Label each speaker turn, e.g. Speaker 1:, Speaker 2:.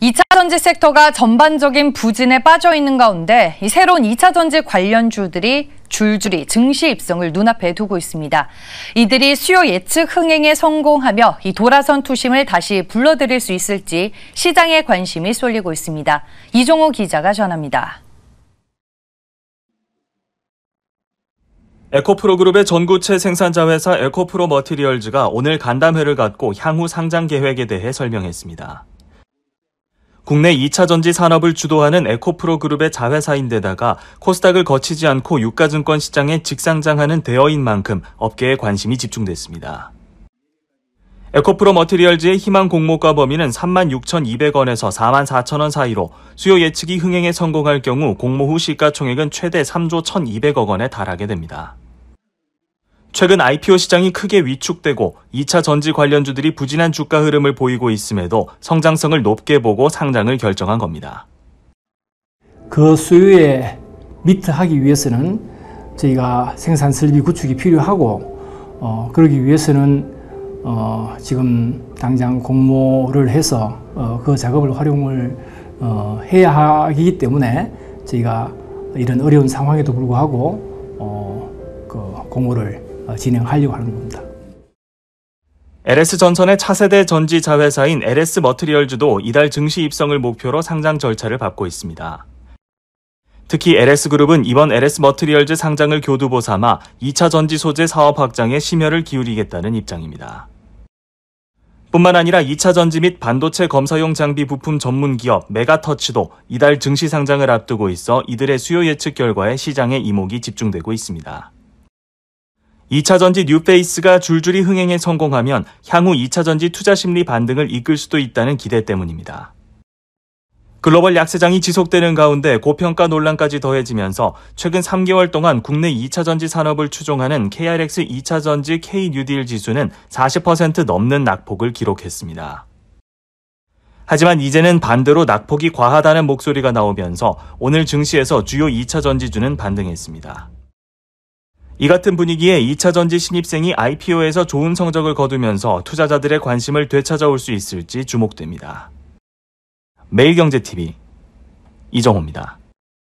Speaker 1: 2차 전지 섹터가 전반적인 부진에 빠져 있는 가운데 새로운 2차 전지 관련주들이 줄줄이 증시 입성을 눈앞에 두고 있습니다. 이들이 수요 예측 흥행에 성공하며 이 돌아선 투심을 다시 불러들일 수 있을지 시장의 관심이 쏠리고 있습니다. 이종호 기자가 전합니다.
Speaker 2: 에코프로 그룹의 전구체 생산자 회사 에코프로 머티리얼즈가 오늘 간담회를 갖고 향후 상장 계획에 대해 설명했습니다. 국내 2차 전지 산업을 주도하는 에코프로 그룹의 자회사인데다가 코스닥을 거치지 않고 유가증권 시장에 직상장하는 대여인 만큼 업계에 관심이 집중됐습니다. 에코프로 머티리얼즈의 희망 공모가 범위는 36,200원에서 44,000원 사이로 수요 예측이 흥행에 성공할 경우 공모 후 시가총액은 최대 3조 1,200억 원에 달하게 됩니다. 최근 IPO 시장이 크게 위축되고 2차 전지 관련주들이 부진한 주가 흐름을 보이고 있음에도 성장성을 높게 보고 상장을 결정한 겁니다.
Speaker 3: 그 수요에 미트하기 위해서는 저희가 생산 설비 구축이 필요하고 어, 그러기 위해서는 어, 지금 당장 공모를 해서 어, 그 작업을 활용을 어, 해야 하기 때문에 저희가 이런 어려운 상황에도 불구하고 어, 그 공모를 어, 진행하려고 하는 겁니다.
Speaker 2: LS전선의 차세대 전지 자회사인 LS 머트리얼즈도 이달 증시 입성을 목표로 상장 절차를 밟고 있습니다. 특히 LS그룹은 이번 LS 머트리얼즈 상장을 교두보 삼아 2차 전지 소재 사업 확장에 심혈을 기울이겠다는 입장입니다. 뿐만 아니라 2차 전지 및 반도체 검사용 장비 부품 전문 기업 메가터치도 이달 증시 상장을 앞두고 있어 이들의 수요 예측 결과에 시장의 이목이 집중되고 있습니다. 2차 전지 뉴페이스가 줄줄이 흥행에 성공하면 향후 2차 전지 투자 심리 반등을 이끌 수도 있다는 기대 때문입니다. 글로벌 약세장이 지속되는 가운데 고평가 논란까지 더해지면서 최근 3개월 동안 국내 2차 전지 산업을 추종하는 KRX 2차 전지 K 뉴딜 지수는 40% 넘는 낙폭을 기록했습니다. 하지만 이제는 반대로 낙폭이 과하다는 목소리가 나오면서 오늘 증시에서 주요 2차 전지주는 반등했습니다. 이 같은 분위기에 2차 전지 신입생이 IPO에서 좋은 성적을 거두면서 투자자들의 관심을 되찾아올 수 있을지 주목됩니다. 매일경제TV 이정호입니다.